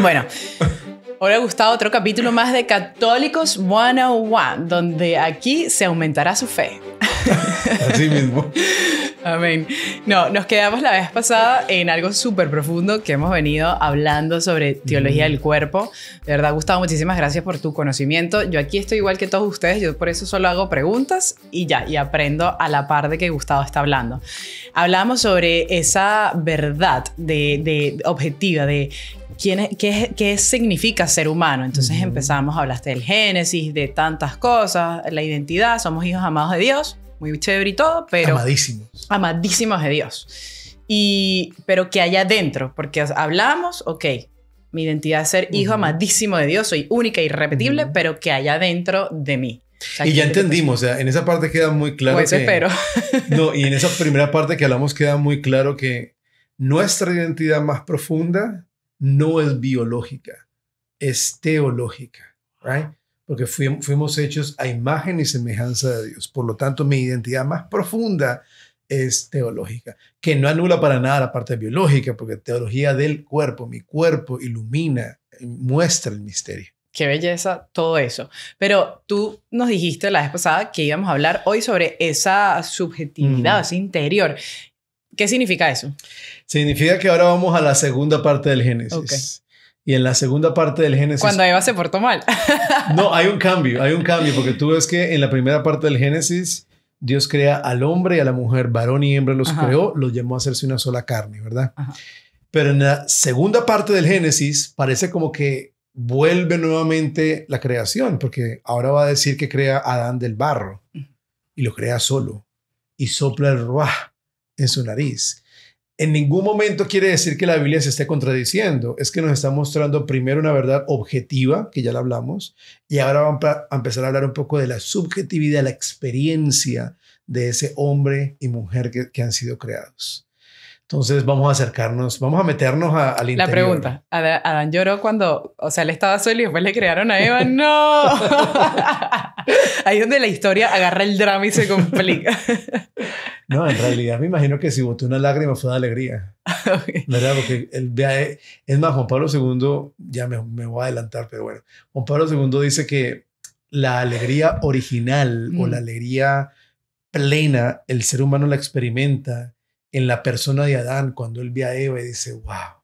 Bueno. Ahora gustado otro capítulo más de Católicos 101, donde aquí se aumentará su fe. Así mismo. Amén. No, nos quedamos la vez pasada en algo súper profundo que hemos venido hablando sobre teología del mm. cuerpo. De verdad, Gustavo, muchísimas gracias por tu conocimiento. Yo aquí estoy igual que todos ustedes, yo por eso solo hago preguntas y ya, y aprendo a la par de que Gustavo está hablando. Hablamos sobre esa verdad de, de objetiva, de ¿Quién qué, significa ser humano? Entonces empezamos, hablaste del Génesis, de tantas cosas, la identidad, somos hijos amados de Dios, muy chévere y todo, pero... Amadísimos. Amadísimos de Dios. Y, pero que hay adentro, porque hablamos, ok, mi identidad es ser hijo amadísimo de Dios, soy única, e irrepetible, pero que hay adentro de mí. y ya entendimos, o sea, en esa parte queda muy claro. Pues espero. no, y en esa primera parte que hablamos queda muy claro que nuestra identidad más profunda no es biológica, es teológica, Porque fuimos, hechos a imagen y semejanza de Dios. Por lo tanto, mi identidad más profunda es teológica, que no anula para nada la parte biológica, porque teología del cuerpo, mi cuerpo ilumina, muestra el misterio. Qué belleza todo eso. Pero tú nos dijiste la vez pasada que íbamos a hablar hoy sobre esa subjetividad, ese interior. ¿Qué significa eso? Significa que ahora vamos a la segunda parte del Génesis. Y en la segunda parte del Génesis. Cuando Eva se portó mal. no, hay un cambio, hay un cambio, porque tú ves que en la primera parte del Génesis, Dios crea al hombre y a la mujer, varón y hembra los creó, los llamó a hacerse una sola carne, ¿verdad? Pero en la segunda parte del Génesis, parece como que vuelve nuevamente la creación, porque ahora va a decir que crea a Adán del barro y lo crea solo y sopla el ruah en su nariz. En ningún momento quiere decir que la Biblia se esté contradiciendo, es que nos está mostrando primero una verdad objetiva, que ya la hablamos, y ahora vamos a empezar a hablar un poco de la subjetividad, la experiencia de ese hombre y mujer que, que han sido creados. Entonces vamos a acercarnos, vamos a meternos a, al interior. La pregunta, Adán lloró cuando, o sea, él estaba solo y después le crearon a Eva, no. Ahí es donde la historia agarra el drama y se complica. no, en realidad me imagino que si botó una lágrima fue de alegría. ¿Verdad? Porque eh, es más, Juan Pablo II, ya me, voy a adelantar, pero bueno, Juan Pablo II dice que la alegría original o mm. la alegría plena, el ser humano la experimenta en la persona de Adán cuando él ve a Eva y dice, wow,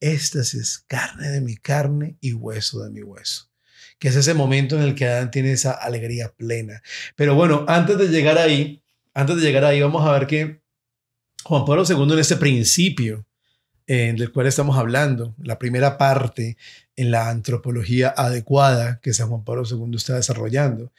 esta es carne de mi carne y hueso de mi hueso. Que es ese momento en el que Adán tiene esa alegría plena. Pero bueno, antes de llegar ahí, antes de llegar ahí, vamos a ver que Juan Pablo II en ese principio eh, del cual estamos hablando, la primera parte en la antropología adecuada que San Juan Pablo II está desarrollando,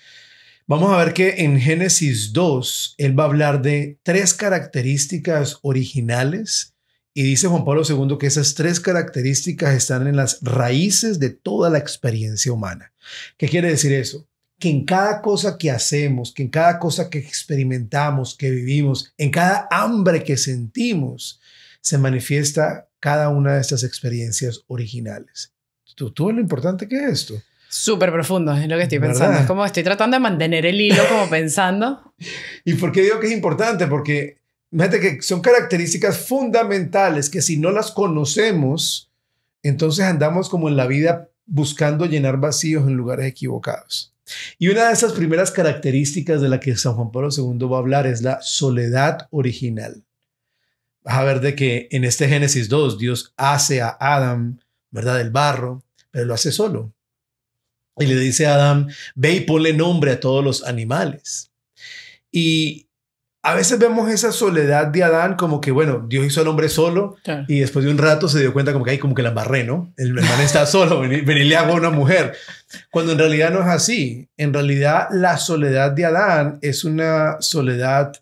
Vamos a ver que en Génesis 2, él va a hablar de tres características originales y dice Juan Pablo II que esas tres características están en las raíces de toda la experiencia humana. ¿Qué quiere decir eso? Que en cada cosa que hacemos, que en cada cosa que experimentamos, que vivimos, en cada hambre que sentimos, se manifiesta cada una de estas experiencias originales. ¿Tú, ves lo importante que es esto? Súper profundo, es lo que estoy pensando. Es como estoy tratando de mantener el hilo, como pensando. ¿Y por qué digo que es importante? Porque fíjate que son características fundamentales que si no las conocemos, entonces andamos como en la vida buscando llenar vacíos en lugares equivocados. Y una de esas primeras características de la que San Juan Pablo II va a hablar es la soledad original. Vas a ver de que en este Génesis 2 Dios hace a Adam, ¿verdad? Del barro, pero lo hace solo. Y le dice a Adán, ve y ponle nombre a todos los animales. Y a veces vemos esa soledad de Adán como que, bueno, Dios hizo al hombre solo y después de un rato se dio cuenta como que hay como que la embarré, ¿no? El hermano está solo, venirle hago a una mujer. Cuando en realidad no es así. En realidad la soledad de Adán es una soledad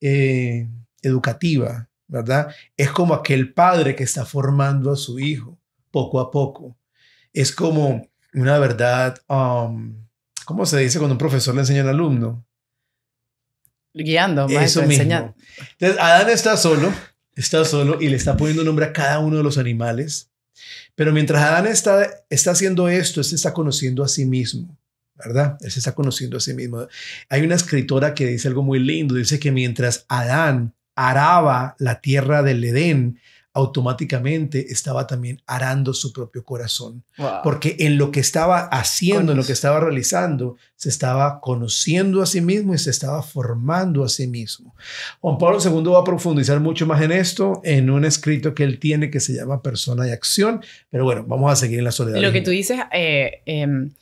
eh, educativa, ¿verdad? Es como aquel padre que está formando a su hijo poco a poco. Es como una verdad, um, ¿cómo se dice cuando un profesor le enseña al alumno? Guiando, maestro, Eso Entonces, Adán está solo, está solo y le está poniendo nombre a cada uno de los animales. Pero mientras Adán está, está haciendo esto, él se está conociendo a sí mismo, ¿verdad? Él se está conociendo a sí mismo. Hay una escritora que dice algo muy lindo, dice que mientras Adán araba la tierra del Edén, automáticamente estaba también arando su propio corazón, porque en lo que estaba haciendo, en lo que estaba realizando, se estaba conociendo a sí mismo y se estaba formando a sí mismo. Juan Pablo II va a profundizar mucho más en esto en un escrito que él tiene que se llama Persona y Acción, pero bueno, vamos a seguir en la soledad. Lo que tú dices, eh, em,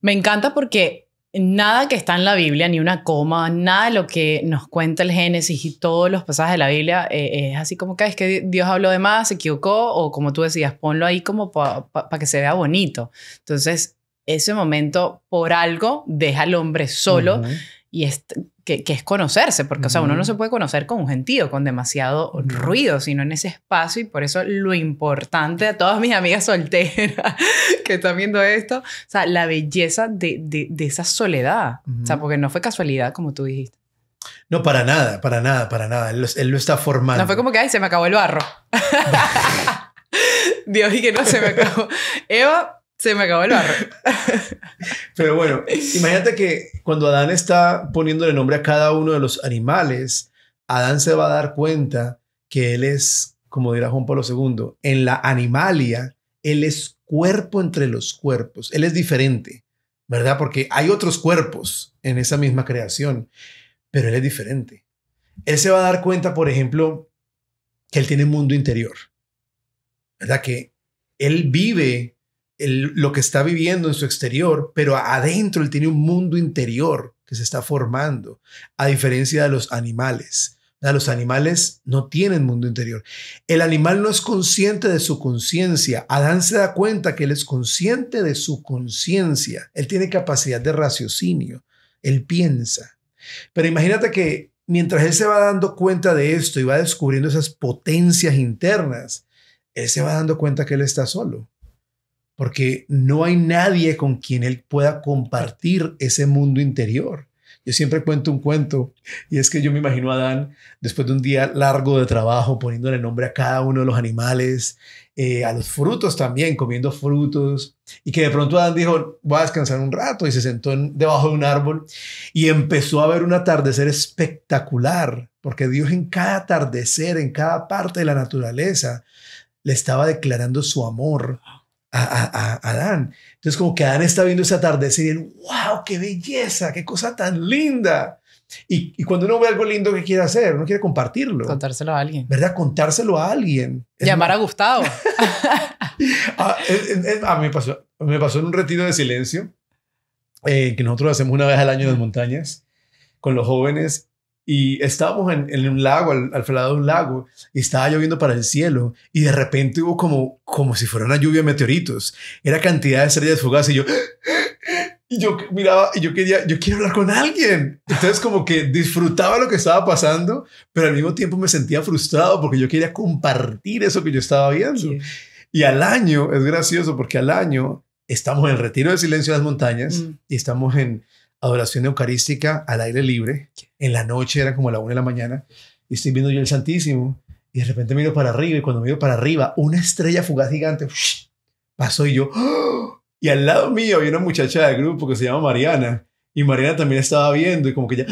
me encanta porque nada que está en la Biblia, ni una coma, nada de lo que nos cuenta el Génesis y todos los pasajes de la Biblia eh, es así como que es que Dios habló de más, se equivocó, o como tú decías, ponlo ahí como para que se vea bonito. Entonces, ese momento, por algo, deja al hombre solo. y es que, es conocerse, porque, o sea, uno no se puede conocer con un gentío, con demasiado ruido, sino en ese espacio, y por eso lo importante a todas mis amigas solteras que están viendo esto, o sea, la belleza de, esa soledad, o sea, porque no fue casualidad, como tú dijiste. No, para nada, para nada, para nada, él lo, está formando. No fue como que, ay, se me acabó el barro. Dios, y que no se me acabó. Eva se me acabó el barro. Pero bueno, imagínate que cuando Adán está poniéndole nombre a cada uno de los animales, Adán se va a dar cuenta que él es, como dirá Juan Pablo II, en la animalia, él es cuerpo entre los cuerpos, él es diferente, ¿verdad? Porque hay otros cuerpos en esa misma creación, pero él es diferente. Él se va a dar cuenta, por ejemplo, que él tiene mundo interior, ¿verdad? Que él vive lo que está viviendo en su exterior, pero adentro él tiene un mundo interior que se está formando, a diferencia de los animales. Los animales no tienen mundo interior. El animal no es consciente de su conciencia. Adán se da cuenta que él es consciente de su conciencia. Él tiene capacidad de raciocinio. Él piensa. Pero imagínate que mientras él se va dando cuenta de esto y va descubriendo esas potencias internas, él se va dando cuenta que él está solo porque no hay nadie con quien él pueda compartir ese mundo interior. Yo siempre cuento un cuento y es que yo me imagino a Adán después de un día largo de trabajo poniéndole nombre a cada uno de los animales, eh, a los frutos también, comiendo frutos y que de pronto Adán dijo, voy a descansar un rato y se sentó debajo de un árbol y empezó a ver un atardecer espectacular, porque Dios en cada atardecer, en cada parte de la naturaleza, le estaba declarando su amor a, a, a, Adán. Entonces como que Adán está viendo ese tarde y él, wow, qué belleza, qué cosa tan linda. Y, y, cuando uno ve algo lindo que quiere hacer, uno quiere compartirlo. Contárselo a alguien. ¿Verdad? Contárselo a alguien. Llamar a Gustavo. Ah, a, mí me pasó, me pasó en un retiro de silencio eh, que nosotros hacemos una vez al año en las montañas con los jóvenes y estábamos en, un lago, al, al lado de un lago, y estaba lloviendo para el cielo, y de repente hubo como, como si fuera una lluvia de meteoritos. Era cantidad de estrellas fugadas y yo, y yo miraba, y yo quería, yo quiero hablar con alguien. Entonces como que disfrutaba lo que estaba pasando, pero al mismo tiempo me sentía frustrado porque yo quería compartir eso que yo estaba viendo. Y al año, es gracioso porque al año estamos en retiro de silencio de las montañas mm. y estamos en adoración eucarística al aire libre. En la noche era como la una de la mañana y estoy viendo yo el Santísimo y de repente miro para arriba y cuando miro para arriba una estrella fugaz gigante pasó y yo ¡oh! y al lado mío había una muchacha del grupo que se llama Mariana y Mariana también estaba viendo y como que ya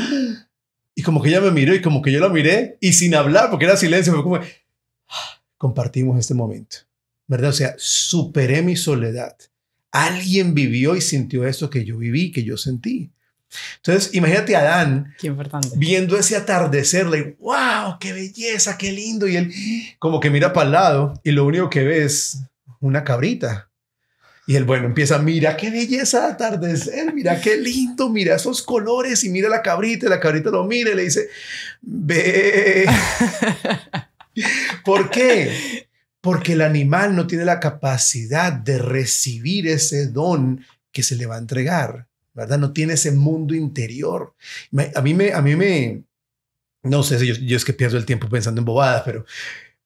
y como que ella me miró y como que yo la miré y sin hablar porque era silencio como ¡ah! compartimos este momento verdad o sea superé mi soledad alguien vivió y sintió eso que yo viví que yo sentí entonces, imagínate a Adán viendo ese atardecer, digo, wow, qué belleza, qué lindo. Y él como que mira para el lado y lo único que ve es una cabrita. Y él, bueno, empieza, mira qué belleza atardecer, mira qué lindo, mira esos colores y mira la cabrita. Y la cabrita lo mira y le dice, ve. ¿Por qué? Porque el animal no tiene la capacidad de recibir ese don que se le va a entregar. ¿verdad? No tiene ese mundo interior. a mí me, a mí me, no sé yo, es que pierdo el tiempo pensando en bobadas, pero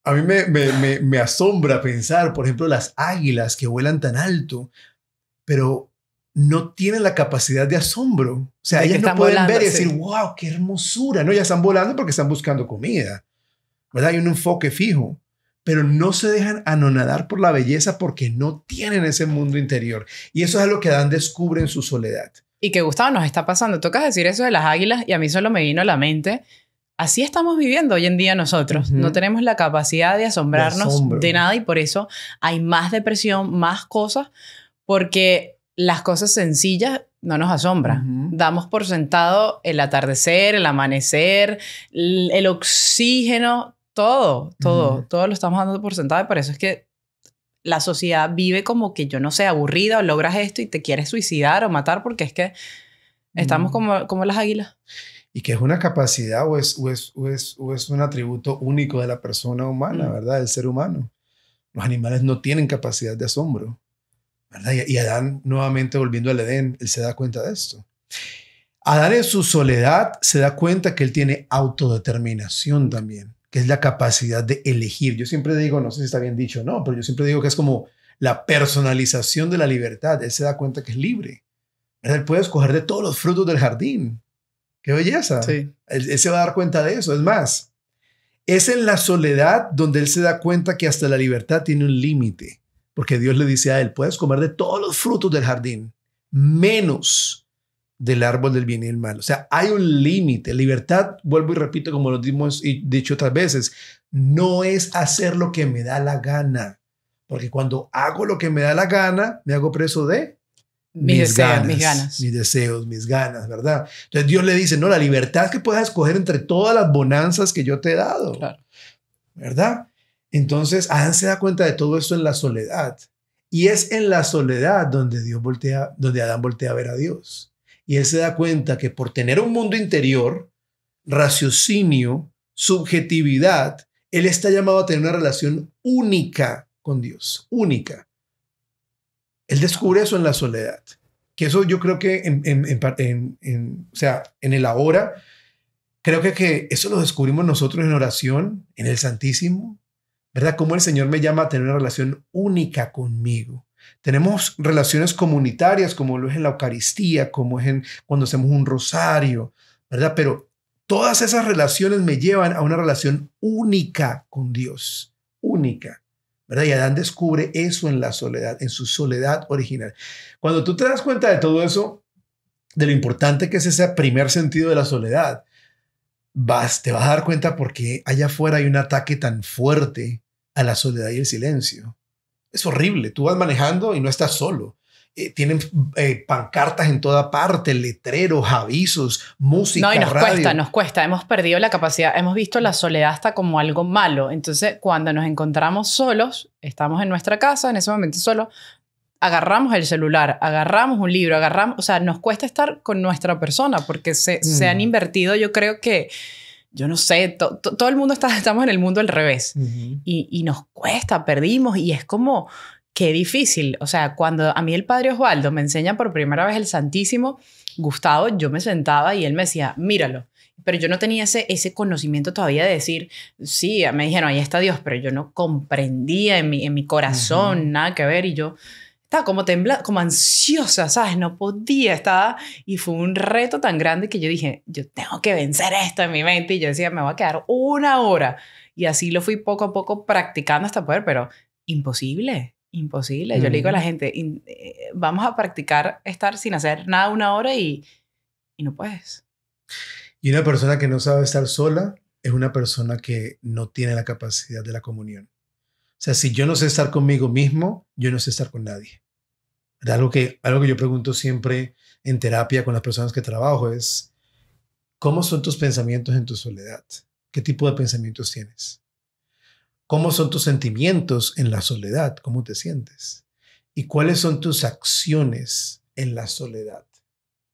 a mí me, me, asombra pensar, por ejemplo, las águilas que vuelan tan alto, pero no tienen la capacidad de asombro. O sea, ellas no pueden ver y decir, wow, qué hermosura. No, ya están volando porque están buscando comida. ¿Verdad? Hay un enfoque fijo pero no se dejan anonadar por la belleza porque no tienen ese mundo interior. Y eso es lo que Dan descubre en su soledad. Y que Gustavo nos está pasando. Tocas decir eso de las águilas y a mí solo me vino a la mente. Así estamos viviendo hoy en día nosotros. No tenemos la capacidad de asombrarnos de, nada y por eso hay más depresión, más cosas, porque las cosas sencillas no nos asombran. Damos por sentado el atardecer, el amanecer, el oxígeno, todo, todo, todo lo estamos dando por sentado y por eso es que la sociedad vive como que yo no sé, aburrido logras esto y te quieres suicidar o matar porque es que estamos como, como las águilas. Y que es una capacidad o es, un atributo único de la persona humana, mm. ¿verdad? el ser humano. Los animales no tienen capacidad de asombro, ¿verdad? Y, y Adán, nuevamente volviendo al Edén, él se da cuenta de esto. Adán en su soledad se da cuenta que él tiene autodeterminación también que es la capacidad de elegir. Yo siempre digo, no sé si está bien dicho o no, pero yo siempre digo que es como la personalización de la libertad. Él se da cuenta que es libre. Él puede escoger de todos los frutos del jardín. ¡Qué belleza! él se va a dar cuenta de eso. Es más, es en la soledad donde él se da cuenta que hasta la libertad tiene un límite. Porque Dios le dice a él, puedes comer de todos los frutos del jardín, menos del árbol del bien y el mal. O sea, hay un límite. Libertad, vuelvo y repito, como lo hemos dicho otras veces, no es hacer lo que me da la gana. Porque cuando hago lo que me da la gana, me hago preso de mis, deseos, ganas, mis, ganas, deseos, mis ganas, ¿verdad? Entonces Dios le dice, no, la libertad que puedas escoger entre todas las bonanzas que yo te he dado, ¿verdad? Entonces Adán se da cuenta de todo esto en la soledad. Y es en la soledad donde Dios voltea, donde Adán voltea a ver a Dios y él se da cuenta que por tener un mundo interior, raciocinio, subjetividad, él está llamado a tener una relación única con Dios, única. Él descubre eso en la soledad, que eso yo creo que en, o sea, en el ahora, creo que, que eso lo descubrimos nosotros en oración, en el Santísimo, ¿verdad? Cómo el Señor me llama a tener una relación única conmigo. Tenemos relaciones comunitarias, como lo es en la Eucaristía, como es en, cuando hacemos un rosario, ¿verdad? Pero todas esas relaciones me llevan a una relación única con Dios, única. ¿verdad? Y Adán descubre eso en la soledad, en su soledad original. Cuando tú te das cuenta de todo eso, de lo importante que es ese primer sentido de la soledad, vas, te vas a dar cuenta porque allá afuera hay un ataque tan fuerte a la soledad y el silencio es horrible. Tú vas manejando y no estás solo. Eh, tienen eh, pancartas en toda parte, letreros, avisos, música. No, y nos cuesta, nos cuesta. Hemos perdido la capacidad, hemos visto la soledad hasta como algo malo. Entonces, cuando nos encontramos solos, estamos en nuestra casa, en ese momento solo, agarramos el celular, agarramos un libro, agarramos, o sea, nos cuesta estar con nuestra persona porque se, se han mm. invertido, yo creo que yo no sé, todo el mundo está, estamos en el mundo al revés y, nos cuesta, perdimos y es como, qué difícil. O sea, cuando a mí el padre Osvaldo me enseña por primera vez el Santísimo, Gustavo, yo me sentaba y él me decía, míralo. Pero yo no tenía ese, ese conocimiento todavía de decir, sí, me dijeron, ahí está Dios, pero yo no comprendía en mi, corazón nada que ver y yo estaba como temblando, como ansiosa, ¿sabes? No podía, estaba. Y fue un reto tan grande que yo dije, yo tengo que vencer esto en mi mente. Y yo decía, me voy a quedar una hora. Y así lo fui poco a poco practicando hasta poder, pero imposible, imposible. Yo le digo a la gente, eh, vamos a practicar estar sin hacer nada una hora y, y no puedes. Y una persona que no sabe estar sola es una persona que no tiene la capacidad de la comunión. O sea, si yo no sé estar conmigo mismo, yo no sé estar con nadie. Algo que, algo que yo pregunto siempre en terapia con las personas que trabajo es, ¿cómo son tus pensamientos en tu soledad? ¿Qué tipo de pensamientos tienes? ¿Cómo son tus sentimientos en la soledad? ¿Cómo te sientes? ¿Y cuáles son tus acciones en la soledad?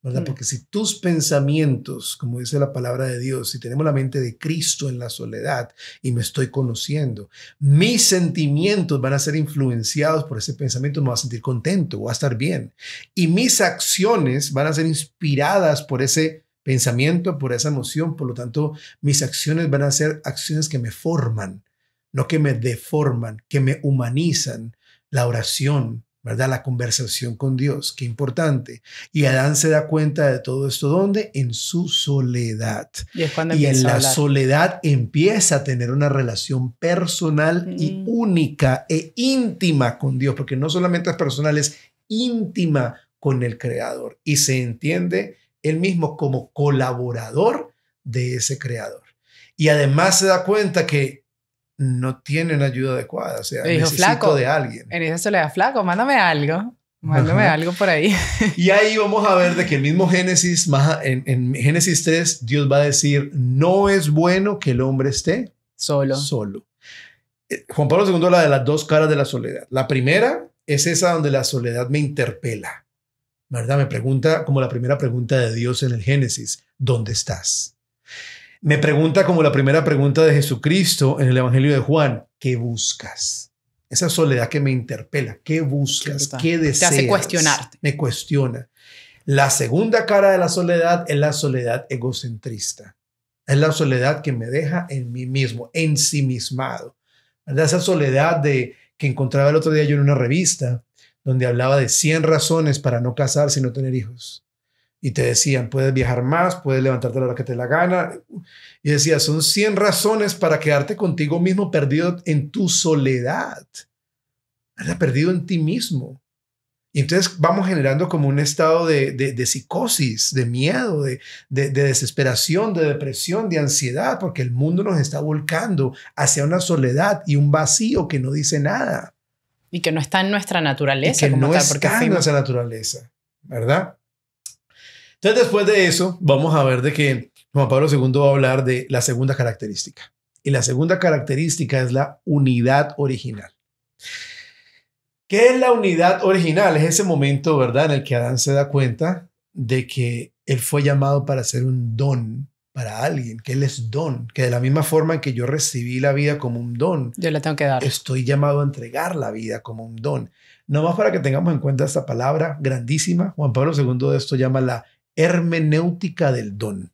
Mm. Porque si tus pensamientos, como dice la palabra de Dios, si tenemos la mente de Cristo en la soledad y me estoy conociendo, mis sentimientos van a ser influenciados por ese pensamiento, me voy a sentir contento, voy a estar bien. Y mis acciones van a ser inspiradas por ese pensamiento, por esa emoción, por lo tanto, mis acciones van a ser acciones que me forman, no que me deforman, que me humanizan. La oración, ¿verdad? La conversación con Dios, qué importante. Y Adán se da cuenta de todo esto, ¿dónde? En su soledad. Y, en la soledad empieza a tener una relación personal y única e íntima con Dios, porque no solamente es personal, es íntima con el Creador. Y se entiende él mismo como colaborador de ese Creador. Y además se da cuenta que no tienen ayuda adecuada. O sea, necesito flaco, de alguien. En esa soledad, flaco, mándame algo. Mándame algo por ahí. Y ahí vamos a ver de que el mismo Génesis, en, Génesis 3, Dios va a decir, no es bueno que el hombre esté solo. solo. Eh, Juan Pablo II habla de las dos caras de la soledad. La primera es esa donde la soledad me interpela, ¿verdad? Me pregunta como la primera pregunta de Dios en el Génesis, ¿dónde estás? me pregunta como la primera pregunta de Jesucristo en el Evangelio de Juan, ¿qué buscas? Esa soledad que me interpela, ¿qué buscas? ¿Qué, deseas? Te hace cuestionarte. Me cuestiona. La segunda cara de la soledad es la soledad egocentrista. Es la soledad que me deja en mí mismo, ensimismado. Esa soledad de que encontraba el otro día yo en una revista donde hablaba de 100 razones para no casarse y no tener hijos y te decían, puedes viajar más, puedes levantarte a la hora que te la gana. Y decía, son 100 razones para quedarte contigo mismo perdido en tu soledad. ha perdido en ti mismo. Y entonces vamos generando como un estado de, de, psicosis, de miedo, de, de, desesperación, de depresión, de ansiedad, porque el mundo nos está volcando hacia una soledad y un vacío que no dice nada. Y que no está en nuestra naturaleza. que no está en nuestra naturaleza, ¿verdad? Entonces, después de eso, vamos a ver de que Juan Pablo II va a hablar de la segunda característica. Y la segunda característica es la unidad original. ¿Qué es la unidad original? Es ese momento, ¿verdad?, en el que Adán se da cuenta de que él fue llamado para ser un don para alguien, que él es don, que de la misma forma en que yo recibí la vida como un don, yo le tengo que dar. Estoy llamado a entregar la vida como un don. No más para que tengamos en cuenta esta palabra grandísima, Juan Pablo II de esto llama la hermenéutica del don.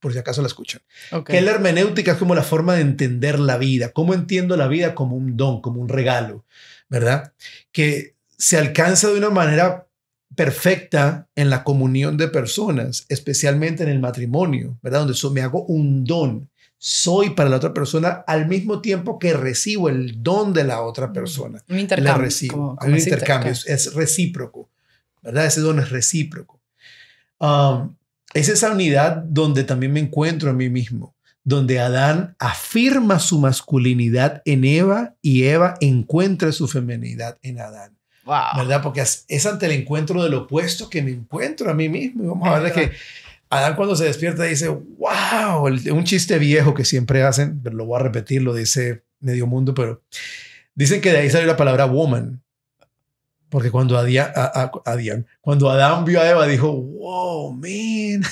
Por si acaso la escuchan. Que la hermenéutica es como la forma de entender la vida, cómo entiendo la vida como un don, como un regalo, ¿verdad? Que se alcanza de una manera perfecta en la comunión de personas, especialmente en el matrimonio, ¿verdad? Donde me hago un don. Soy para la otra persona al mismo tiempo que recibo el don de la otra mm. persona. Un intercambio. es recíproco, ¿verdad? Ese don es recíproco. Um, es esa unidad donde también me encuentro a mí mismo, donde Adán afirma su masculinidad en Eva y Eva encuentra su feminidad en Adán. Wow. ¿Verdad? Porque es, ante el encuentro del opuesto que me encuentro a mí mismo. vamos a ver que Adán cuando se despierta dice, wow, un chiste viejo que siempre hacen, pero lo voy a repetir, lo dice medio mundo, pero dicen que de ahí salió la palabra woman, porque cuando, a, cuando Adán vio a Eva, dijo, wow, man.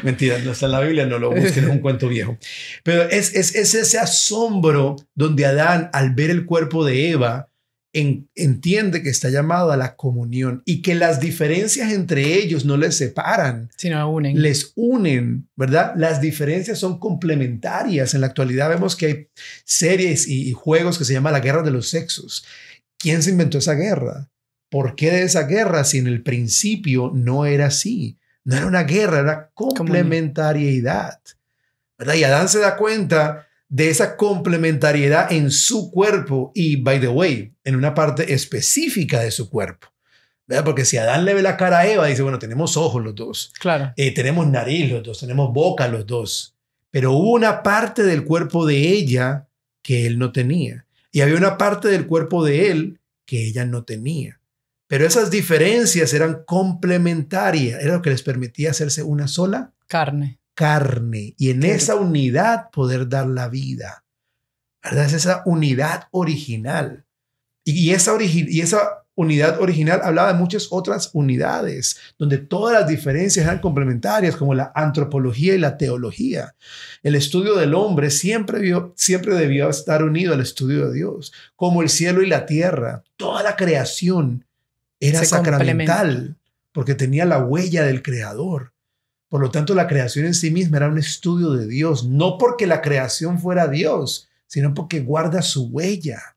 Mentira, no está en la Biblia, no lo busquen, es un cuento viejo. Pero es, ese asombro donde Adán, al ver el cuerpo de Eva, entiende que está llamado a la comunión y que las diferencias entre ellos no les separan, sino unen. Les unen, ¿verdad? Las diferencias son complementarias. En la actualidad vemos que hay series y, y juegos que se llama la guerra de los sexos ¿Quién se inventó esa guerra? ¿Por qué de esa guerra si en el principio no era así? No era una guerra, era complementariedad. ¿verdad? Y Adán se da cuenta de esa complementariedad en su cuerpo y, by the way, en una parte específica de su cuerpo. Porque si Adán le ve la cara a Eva, dice, bueno, tenemos ojos los dos. Claro. Eh, tenemos nariz los dos, tenemos boca los dos. Pero hubo una parte del cuerpo de ella que él no tenía. Y había una parte del cuerpo de él que ella no tenía. Pero esas diferencias eran complementarias, era lo que les permitía hacerse una sola carne. Carne. Y en esa unidad poder dar la vida. ¿Verdad? Es esa unidad original. Y, esa, y esa unidad original hablaba de muchas otras unidades, donde todas las diferencias eran complementarias, como la antropología y la teología. El estudio del hombre siempre, vio, siempre debió estar unido al estudio de Dios, como el cielo y la tierra. Toda la creación era sacramental, porque tenía la huella del Creador. Por lo tanto, la creación en sí misma era un estudio de Dios, no porque la creación fuera Dios, sino porque guarda su huella,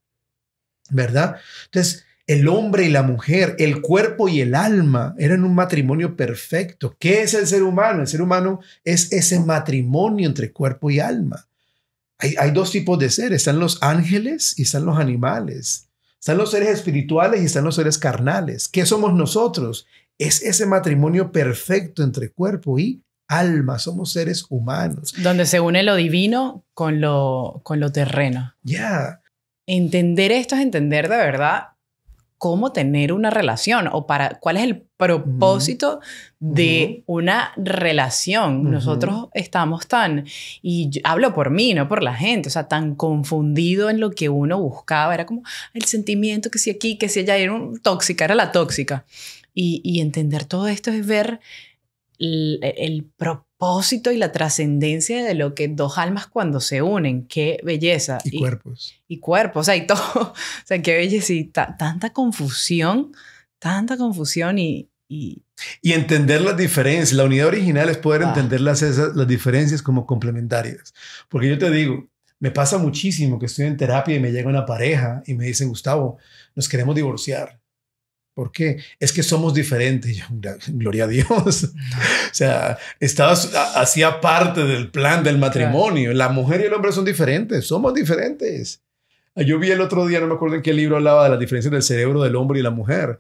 ¿verdad? Entonces, el hombre y la mujer, el cuerpo y el alma eran un matrimonio perfecto. ¿Qué es el ser humano? El ser humano es ese matrimonio entre cuerpo y alma. Hay, dos tipos de seres, están los ángeles y están los animales. Están los seres espirituales y están los seres carnales. ¿Qué somos nosotros? Es ese matrimonio perfecto entre cuerpo y alma, somos seres humanos. Donde se une lo divino con lo, con lo terreno. Ya. Entender esto es entender de verdad cómo tener una relación o para cuál es el propósito de una relación. Nosotros estamos tan, y hablo por mí, no por la gente, o sea, tan confundido en lo que uno buscaba. Era como el sentimiento que si aquí, que si allá, era un, tóxica, era la tóxica. Y, entender todo esto es ver el propósito propósito y la trascendencia de lo que dos almas cuando se unen, qué belleza. Y, cuerpos. Y cuerpos, o sea, y todo, o sea, qué belleza tanta confusión, tanta confusión y, y... y entender las diferencias, la unidad original es poder entender las, esas, las diferencias como complementarias, porque yo te digo, me pasa muchísimo que estoy en terapia y me llega una pareja y me dice Gustavo, nos queremos divorciar. ¿Por qué? Es que somos diferentes. gloria a Dios. o sea, hacía parte del plan del matrimonio. La mujer y el hombre son diferentes. Somos diferentes. Yo vi el otro día, no me acuerdo en qué libro hablaba de las diferencias del cerebro del hombre y la mujer.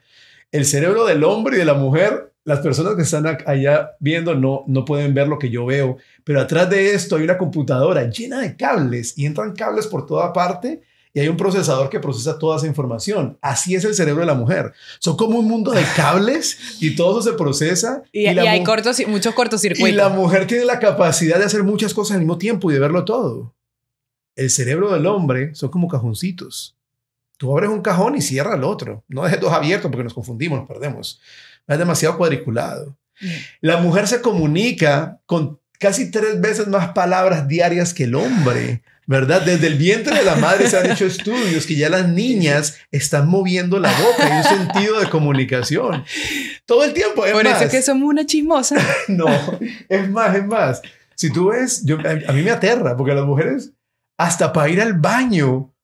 El cerebro del hombre y de la mujer, las personas que están allá viendo no, no pueden ver lo que yo veo. Pero atrás de esto hay una computadora llena de cables y entran cables por toda parte y hay un procesador que procesa toda esa información. Así es el cerebro de la mujer. Son como un mundo de cables y todo eso se procesa. Y, hay cortos, muchos cortocircuitos. Y la mujer tiene la capacidad de hacer muchas cosas al mismo tiempo y de verlo todo. El cerebro del hombre son como cajoncitos. Tú abres un cajón y cierras el otro. No dejes dos abiertos porque nos confundimos, nos perdemos. Es demasiado cuadriculado. Mm. La mujer se comunica con casi tres veces más palabras diarias que el hombre. ¿verdad? Desde el vientre de la madre se han hecho estudios que ya las niñas están moviendo la boca y un sentido de comunicación. Todo el tiempo. Es Por eso que somos una chismosa. no, es más, es más. Si tú ves, yo, a, mí me aterra porque las mujeres hasta para ir al baño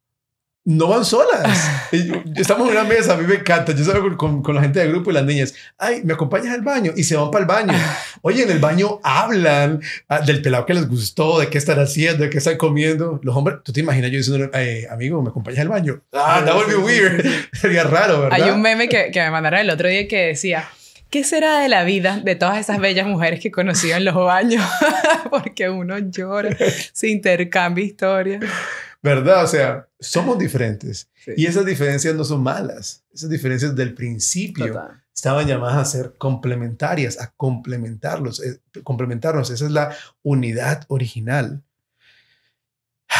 no van solas. Ah. Estamos en una mesa, a mí me encanta. Yo salgo con, la gente del grupo y las niñas, ay, ¿me acompañas al baño? Y se van para el baño. Ah. Oye, en el baño hablan ah, del pelado que les gustó, de qué están haciendo, de qué están comiendo. Los hombres, tú te imaginas yo diciendo, eh, amigo, ¿me acompañas al baño? Ah, that would weird. Sería raro, ¿verdad? Hay un meme que, que me mandaron el otro día que decía, ¿Qué será de la vida de todas esas bellas mujeres que conocí en los baños? Porque uno llora, se intercambia historias. ¿Verdad? O sea, somos diferentes. Y esas diferencias no son malas. Esas diferencias del principio estaban llamadas a ser complementarias, a complementarlos, eh, complementarnos. Esa es la unidad original.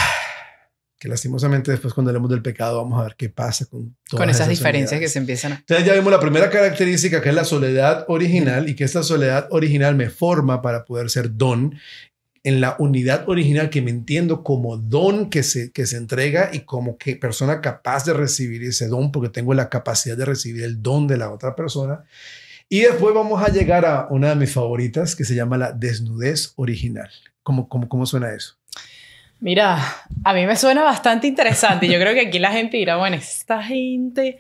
Que lastimosamente después cuando hablemos del pecado vamos a ver qué pasa con todas Con esas, diferencias que se empiezan a... Entonces ya vimos la primera característica que es la soledad original y que esta soledad original me forma para poder ser don en la unidad original que me entiendo como don que se, que se entrega y como que persona capaz de recibir ese don, porque tengo la capacidad de recibir el don de la otra persona. Y después vamos a llegar a una de mis favoritas que se llama la desnudez original. ¿Cómo, cómo suena eso? Mira, a mí me suena bastante interesante. Yo creo que aquí la gente dirá, bueno, esta gente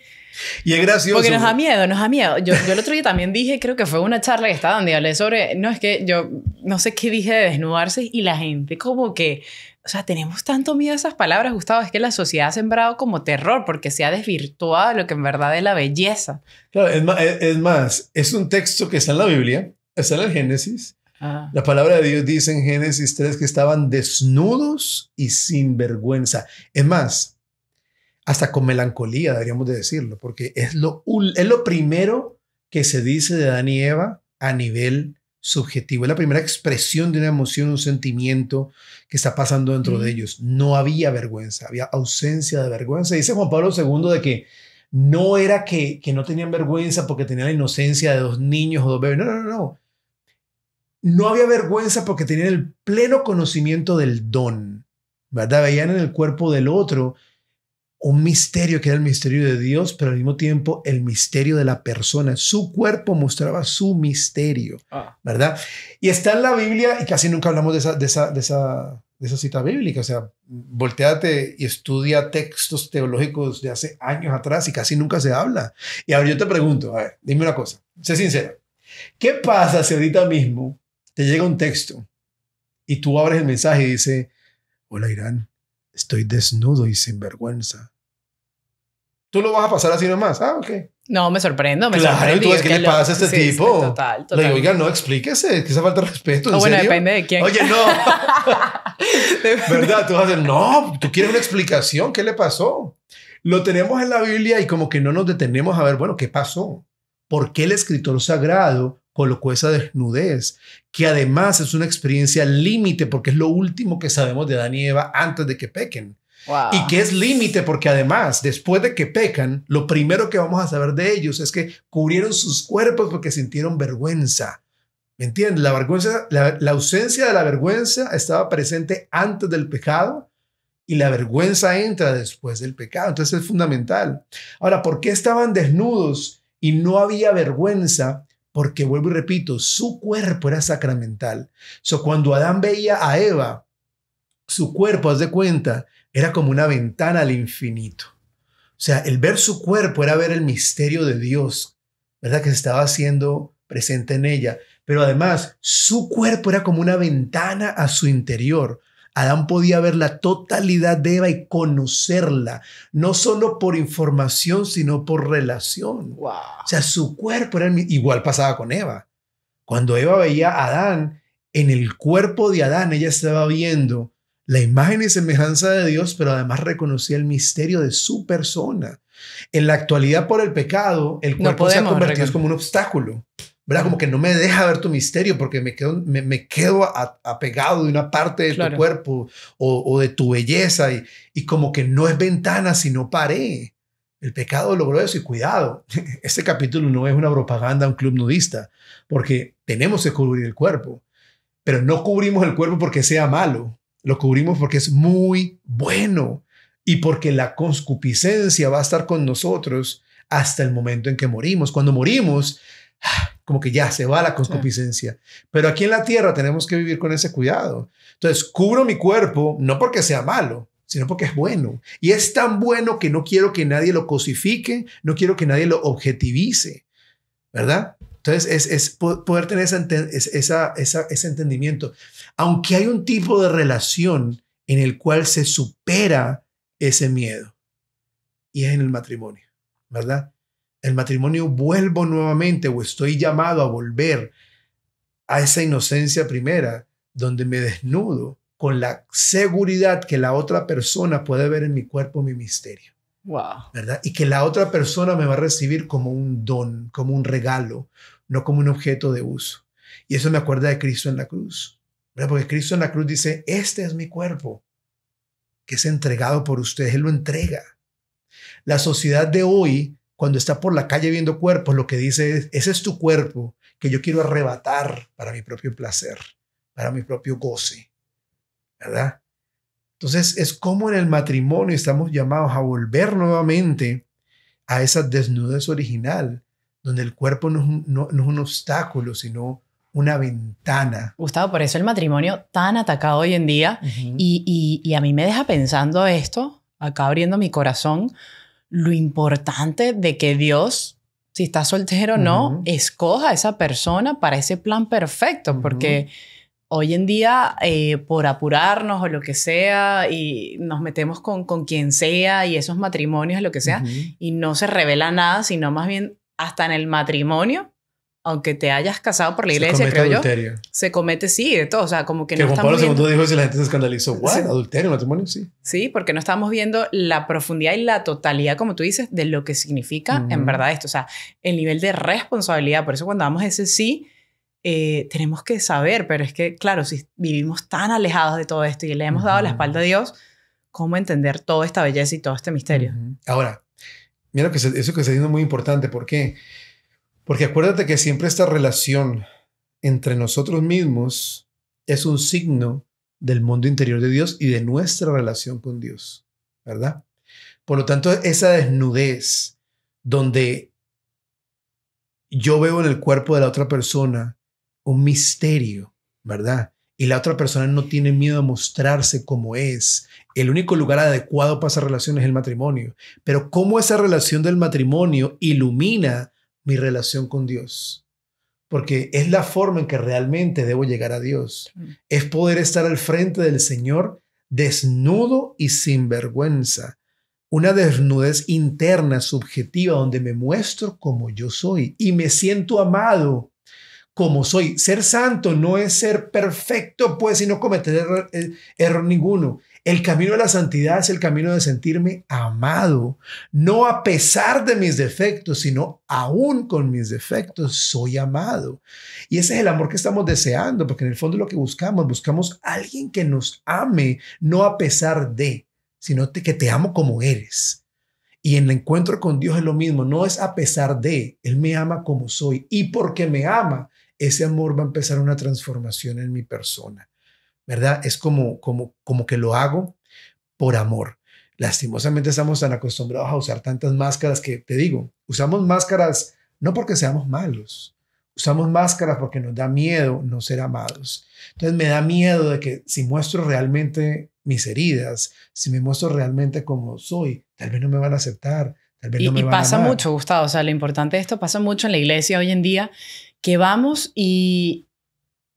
y es gracioso. Porque nos da miedo, nos da miedo. Yo, yo el otro día también dije, creo que fue una charla que estaba donde hablé sobre, no es que yo no sé qué dije de desnudarse y la gente como que, o sea, tenemos tanto miedo a esas palabras, Gustavo, es que la sociedad ha sembrado como terror porque se ha desvirtuado lo que en verdad es la belleza. Claro, es más, es, más, es un texto que está en la Biblia, está en el Génesis. Ah. La palabra de Dios dice en Génesis 3 que estaban desnudos y sin vergüenza. Es más, hasta con melancolía, deberíamos de decirlo, porque es lo, es lo primero que se dice de Adán y Eva a nivel subjetivo. Es la primera expresión de una emoción, un sentimiento que está pasando dentro de ellos. No había vergüenza, había ausencia de vergüenza. Dice Juan Pablo II de que no era que, que no tenían vergüenza porque tenían la inocencia de dos niños o dos bebés. No, no, no, no. No había vergüenza porque tenían el pleno conocimiento del don, ¿verdad? Veían en el cuerpo del otro un misterio que era el misterio de Dios, pero al mismo tiempo el misterio de la persona. Su cuerpo mostraba su misterio, ah. ¿verdad? Y está en la Biblia, y casi nunca hablamos de esa, de esa, de esa, cita bíblica, o sea, volteate y estudia textos teológicos de hace años atrás y casi nunca se habla. Y ahora yo te pregunto, a ver, dime una cosa, sé sincero, ¿qué pasa si ahorita mismo te llega un texto y tú abres el mensaje y dice, hola Irán? Estoy desnudo y sin vergüenza. Tú lo vas a pasar así nomás. Ah, ok. No, me sorprendo, me claro, tú ¿qué le pasa a este tipo? total, total. Le digo, oiga, no, explíquese, que se falta de respeto. ¿en bueno, depende de quién. Oye, no. ¿Verdad? Tú vas a decir, no, tú quieres una explicación, ¿qué le pasó? Lo tenemos en la Biblia y como que no nos detenemos a ver, bueno, ¿qué pasó? ¿Por qué el escritor sagrado colocó esa desnudez, que además es una experiencia límite porque es lo último que sabemos de Adán y Eva antes de que pequen. Y que es límite porque además, después de que pecan, lo primero que vamos a saber de ellos es que cubrieron sus cuerpos porque sintieron vergüenza. ¿Me entiendes? La, vergüenza, la ausencia de la vergüenza estaba presente antes del pecado y la vergüenza entra después del pecado. Entonces es fundamental. Ahora, ¿por qué estaban desnudos y no había vergüenza? Porque vuelvo y repito, su cuerpo era sacramental. So, cuando Adán veía a Eva, su cuerpo, haz de cuenta, era como una ventana al infinito. O sea, el ver su cuerpo era ver el misterio de Dios, ¿verdad? Que se estaba haciendo presente en ella. Pero además, su cuerpo era como una ventana a su interior. Adán podía ver la totalidad de Eva y conocerla, no solo por información, sino por relación. O sea, su cuerpo era igual pasaba con Eva. Cuando Eva veía a Adán, en el cuerpo de Adán ella estaba viendo la imagen y semejanza de Dios, pero además reconocía el misterio de su persona. En la actualidad, por el pecado, el cuerpo se ha convertido como un obstáculo. ¿verdad? Como que no me deja ver tu misterio porque me quedo, me, quedo apegado de una parte de tu cuerpo o, de tu belleza y, y, como que no es ventana sino pared. El pecado logró eso y cuidado, este capítulo no es una propaganda a un club nudista porque tenemos que cubrir el cuerpo, pero no cubrimos el cuerpo porque sea malo, lo cubrimos porque es muy bueno y porque la conscupiscencia va a estar con nosotros hasta el momento en que morimos. Cuando morimos, como que ya se va la concupiscencia. Pero aquí en la tierra tenemos que vivir con ese cuidado. Entonces, cubro mi cuerpo no porque sea malo, sino porque es bueno. Y es tan bueno que no quiero que nadie lo cosifique, no quiero que nadie lo objetivice, ¿verdad? Entonces, es, es poder tener esa, ese entendimiento. Aunque hay un tipo de relación en el cual se supera ese miedo, y es en el matrimonio, ¿verdad? el matrimonio vuelvo nuevamente o estoy llamado a volver a esa inocencia primera, donde me desnudo con la seguridad que la otra persona puede ver en mi cuerpo mi misterio. ¿Verdad? Y que la otra persona me va a recibir como un don, como un regalo, no como un objeto de uso. Y eso me acuerda de Cristo en la cruz. ¿verdad? Porque Cristo en la cruz dice, este es mi cuerpo, que es entregado por ustedes, Él lo entrega. La sociedad de hoy cuando está por la calle viendo cuerpos, lo que dice es, ese es tu cuerpo que yo quiero arrebatar para mi propio placer, para mi propio goce, ¿verdad? Entonces es como en el matrimonio estamos llamados a volver nuevamente a esa desnudez original, donde el cuerpo no es un, obstáculo, sino una ventana. Gustavo, por eso el matrimonio tan atacado hoy en día y, y a mí me deja pensando esto, acá abriendo mi corazón, lo importante de que Dios, si está soltero o no, escoja a esa persona para ese plan perfecto, porque hoy en día, eh, por apurarnos o lo que sea, y nos metemos con, quien sea y esos matrimonios, lo que sea, y no se revela nada, sino más bien hasta en el matrimonio aunque te hayas casado por la iglesia, se creo yo, se comete sí de todo, o sea, como que, que no Juan Pablo II dijo si la gente se escandalizó, ¿what? Adulterio, matrimonio, sí. Sí, porque no estamos viendo la profundidad y la totalidad, como tú dices, de lo que significa en verdad esto, o sea, el nivel de responsabilidad, por eso cuando damos ese sí, eh, tenemos que saber, pero es que, claro, si vivimos tan alejados de todo esto y le hemos dado la espalda a Dios, ¿cómo entender toda esta belleza y todo este misterio? Ahora, mira que se, eso que está diciendo es muy importante, ¿por qué? Porque acuérdate que siempre esta relación entre nosotros mismos es un signo del mundo interior de Dios y de nuestra relación con Dios, ¿verdad? Por lo tanto, esa desnudez donde yo veo en el cuerpo de la otra persona un misterio, ¿verdad? Y la otra persona no tiene miedo a mostrarse como es. El único lugar adecuado para esa relación es el matrimonio. Pero cómo esa relación del matrimonio ilumina mi relación con Dios. Porque es la forma en que realmente debo llegar a Dios. Es poder estar al frente del Señor desnudo y sin vergüenza. Una desnudez interna, subjetiva, donde me muestro como yo soy y me siento amado como soy. Ser santo no es ser perfecto, pues, y no cometer eh, error, ninguno. El camino de la santidad es el camino de sentirme amado, no a pesar de mis defectos, sino aún con mis defectos, soy amado. Y ese es el amor que estamos deseando, porque en el fondo lo que buscamos, buscamos a alguien que nos ame, no a pesar de, sino que te amo como eres. Y en el encuentro con Dios es lo mismo, no es a pesar de, Él me ama como soy y porque me ama, ese amor va a empezar una transformación en mi persona, ¿verdad? Es como, como, como que lo hago por amor. Lastimosamente estamos tan acostumbrados a usar tantas máscaras que, te digo, usamos máscaras no porque seamos malos, usamos máscaras porque nos da miedo no ser amados. Entonces me da miedo de que si muestro realmente mis heridas, si me muestro realmente como soy, tal vez no me van a aceptar, tal vez no me van a Y pasa mucho, Gustavo, o sea, lo importante de esto pasa mucho en la iglesia hoy en día que vamos y,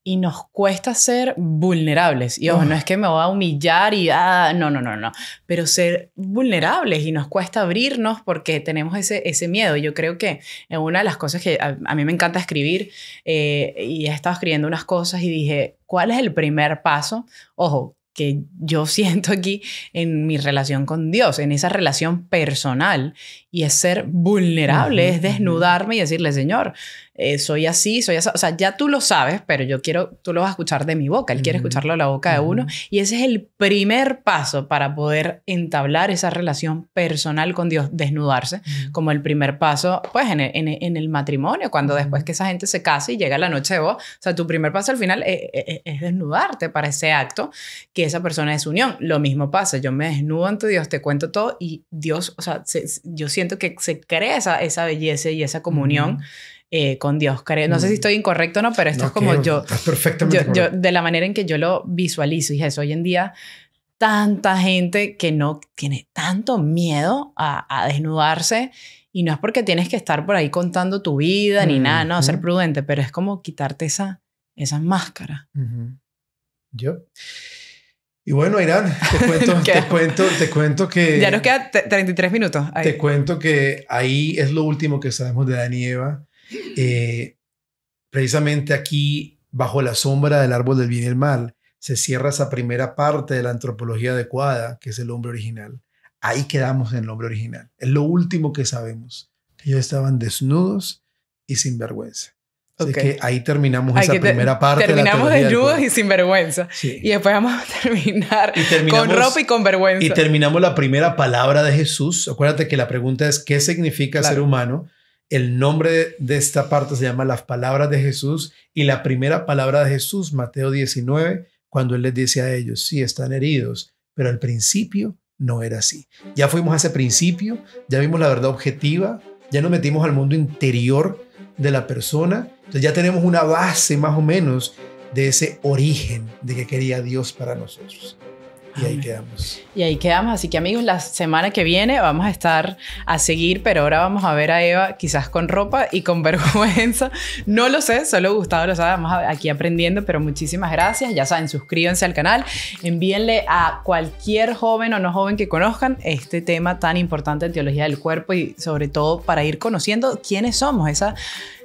y nos cuesta ser vulnerables. Y ojo, no es que me voy a humillar y ah, no, no, no, no. Pero ser vulnerables y nos cuesta abrirnos porque tenemos ese, ese miedo. Yo creo que una de las cosas que a, mí me encanta escribir eh, y he estado escribiendo unas cosas y dije, ¿cuál es el primer paso? Ojo, que yo siento aquí en mi relación con Dios, en esa relación personal, y es ser vulnerable, es desnudarme y decirle, Señor, eh, soy así, soy así. O sea, ya tú lo sabes, pero yo quiero, tú lo vas a escuchar de mi boca, él quiere escucharlo de la boca de uno. Y ese es el primer paso para poder entablar esa relación personal con Dios, desnudarse, como el primer paso, pues, en el, matrimonio, cuando después que esa gente se casa y llega la noche de vos, o sea, tu primer paso al final eh, eh, es, desnudarte para ese acto que esa persona es unión. Lo mismo pasa, yo me desnudo ante Dios, te cuento todo y Dios, o sea, yo siento que se crea esa belleza y esa comunión eh, con Dios. No sé si mm. estoy incorrecto o no, pero esto es como yo, estás perfectamente de la manera en que yo lo visualizo. Y es hoy en día tanta gente que no tiene tanto miedo a, desnudarse y no es porque tienes que estar por ahí contando tu vida ni nada, no, ser prudente, pero es como quitarte esa, máscara. Yo. Y bueno, Irán, te cuento, te cuento, que... Ya nos queda 33 minutos. Te cuento que ahí es lo último que sabemos de Dani y Eva eh, precisamente aquí, bajo la sombra del árbol del bien y el mal, se cierra esa primera parte de la antropología adecuada, que es el hombre original. Ahí quedamos en el hombre original. Es lo último que sabemos. Que Ellos estaban desnudos y sin vergüenza. Así que ahí terminamos esa primera parte. Terminamos desnudos y sin vergüenza. Y después vamos a terminar con ropa y con vergüenza. Y terminamos la primera palabra de Jesús. Acuérdate que la pregunta es, ¿qué significa ser humano? El nombre de esta parte se llama las palabras de Jesús y la primera palabra de Jesús, Mateo 19, cuando él les dice a ellos, sí, están heridos, pero al principio no era así. Ya fuimos a ese principio, ya vimos la verdad objetiva, ya nos metimos al mundo interior de la persona, entonces ya tenemos una base más o menos de ese origen de que quería Dios para nosotros. Y ahí quedamos. Y ahí quedamos. Así que amigos, la semana que viene vamos a estar a seguir, pero ahora vamos a ver a Eva quizás con ropa y con vergüenza. No lo sé, solo Gustavo lo sabe. Vamos aquí aprendiendo, pero muchísimas gracias. Ya saben, suscríbanse al canal, envíenle a cualquier joven o no joven que conozcan este tema tan importante de teología del cuerpo y sobre todo para ir conociendo quiénes somos, esa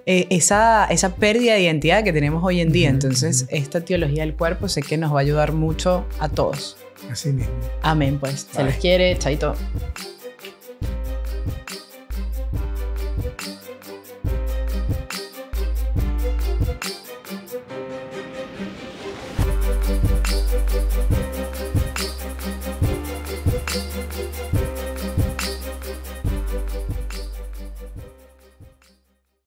eh, esa, esa pérdida de identidad que tenemos hoy en día. Entonces, esta teología del cuerpo sé que nos va a ayudar mucho a todos. Así mismo. Amén, pues. Se les quiere. Chaito.